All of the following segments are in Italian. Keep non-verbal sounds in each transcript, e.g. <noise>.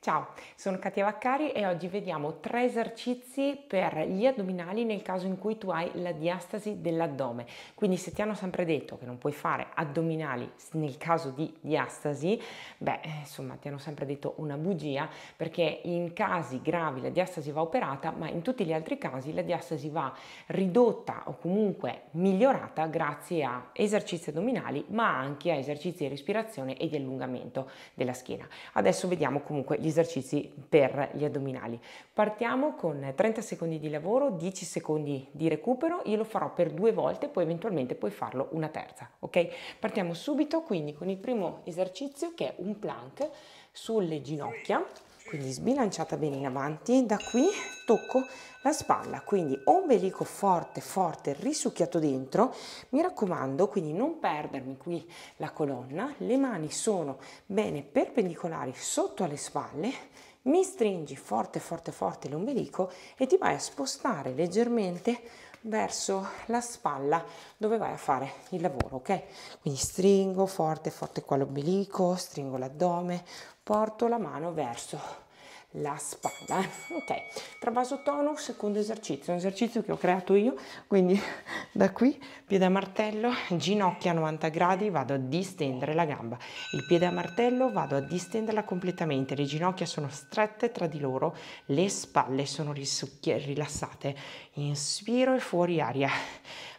Ciao, sono Katia Vaccari e oggi vediamo tre esercizi per gli addominali nel caso in cui tu hai la diastasi dell'addome. Quindi se ti hanno sempre detto che non puoi fare addominali nel caso di diastasi, beh, eh, insomma, ti hanno sempre detto una bugia perché in casi gravi la diastasi va operata, ma in tutti gli altri casi la diastasi va ridotta o comunque migliorata grazie a esercizi addominali, ma anche a esercizi di respirazione e di allungamento della schiena. Adesso vediamo comunque gli gli esercizi per gli addominali. Partiamo con 30 secondi di lavoro, 10 secondi di recupero, io lo farò per due volte, poi eventualmente puoi farlo una terza, ok? Partiamo subito quindi con il primo esercizio che è un plank sulle ginocchia quindi sbilanciata bene in avanti, da qui tocco la spalla, quindi ombelico forte, forte, risucchiato dentro, mi raccomando, quindi non perdermi qui la colonna, le mani sono bene perpendicolari sotto alle spalle, mi stringi forte, forte, forte l'ombelico e ti vai a spostare leggermente verso la spalla dove vai a fare il lavoro, ok? Quindi stringo forte, forte qua l'ombelico, stringo l'addome, porto la mano verso la spalla. <laughs> Ok, travaso tono, secondo esercizio, un esercizio che ho creato io, quindi <laughs> da qui piede a martello, ginocchia a 90 gradi, vado a distendere la gamba. Il piede a martello vado a distenderla completamente, le ginocchia sono strette tra di loro, le spalle sono rilassate. Inspiro e fuori aria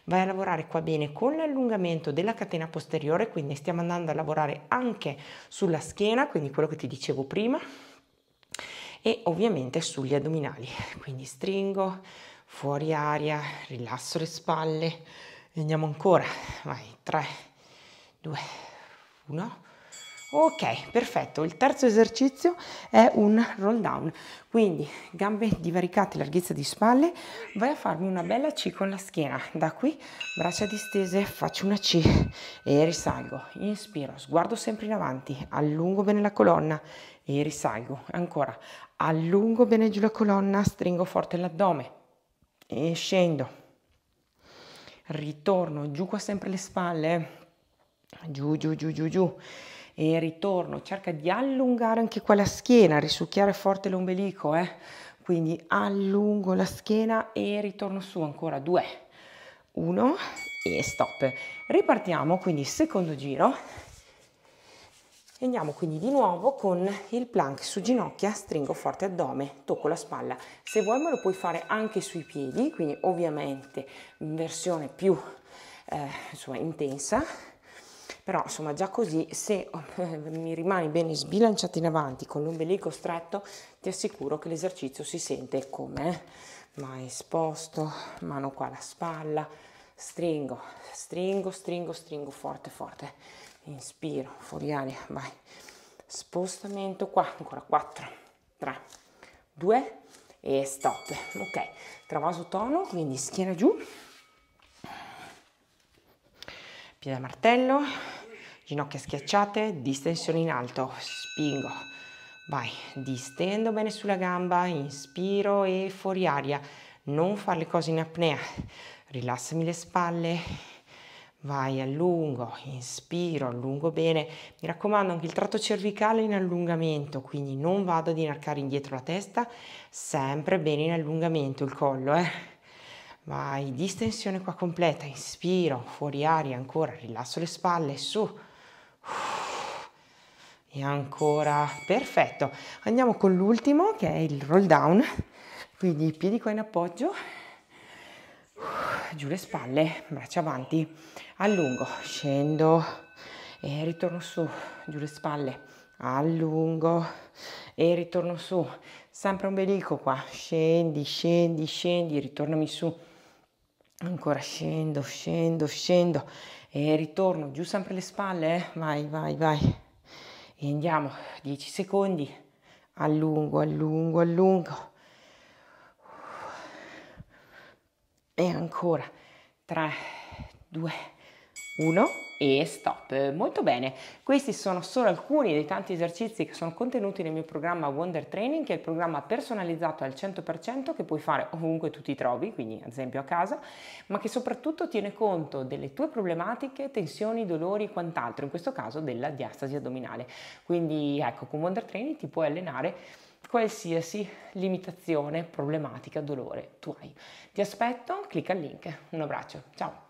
vai a lavorare qua bene con l'allungamento della catena posteriore, quindi stiamo andando a lavorare anche sulla schiena, quindi quello che ti dicevo prima, e ovviamente sugli addominali. Quindi stringo, fuori aria, rilasso le spalle, andiamo ancora. Vai, 3, 2, 1. Ok, perfetto. Il terzo esercizio è un roll down, quindi gambe divaricate, larghezza di spalle, vai a farmi una bella C con la schiena. Da qui braccia distese, faccio una C e risalgo. Inspiro, sguardo sempre in avanti, allungo bene la colonna e risalgo. Ancora, allungo bene giù la colonna, stringo forte l'addome e scendo, ritorno giù qua sempre le spalle, giù, giù, giù, giù, giù e ritorno, cerca di allungare anche qua la schiena, risucchiare forte l'ombelico, eh? quindi allungo la schiena e ritorno su ancora, due, uno e stop. Ripartiamo, quindi secondo giro, e andiamo quindi di nuovo con il plank su ginocchia, stringo forte addome, tocco la spalla. Se vuoi me lo puoi fare anche sui piedi, quindi ovviamente in versione più eh, insomma, intensa, però insomma già così se eh, mi rimani bene sbilanciato in avanti con l'ombelico stretto ti assicuro che l'esercizio si sente come eh, mai sposto, mano qua alla spalla, stringo, stringo, stringo, stringo forte forte inspiro fuori aria vai spostamento qua ancora 4 3 2 e stop ok travaso tono quindi schiena giù piede a martello ginocchia schiacciate distensione in alto spingo vai distendo bene sulla gamba inspiro e fuori aria non fare le cose in apnea rilassami le spalle vai allungo, inspiro, allungo bene. Mi raccomando anche il tratto cervicale in allungamento, quindi non vado ad inarcare indietro la testa, sempre bene in allungamento il collo, eh. Vai, distensione qua completa, inspiro, fuori aria ancora, rilasso le spalle, su. E ancora, perfetto. Andiamo con l'ultimo che è il roll down, quindi piedi qua in appoggio giù le spalle, braccia avanti, allungo, scendo e ritorno su, giù le spalle, allungo e ritorno su, sempre un ombelico qua, scendi, scendi, scendi, ritornami su, ancora scendo, scendo, scendo e ritorno, giù sempre le spalle, eh. vai, vai, vai, e andiamo, 10 secondi, allungo, allungo, allungo, e ancora 3, 2, 1 e stop. Molto bene, questi sono solo alcuni dei tanti esercizi che sono contenuti nel mio programma Wonder Training, che è il programma personalizzato al 100% che puoi fare ovunque tu ti trovi, quindi ad esempio a casa, ma che soprattutto tiene conto delle tue problematiche, tensioni, dolori e quant'altro, in questo caso della diastasi addominale. Quindi ecco, con Wonder Training ti puoi allenare qualsiasi limitazione, problematica, dolore tu hai. Ti aspetto, clicca al link. Un abbraccio, ciao!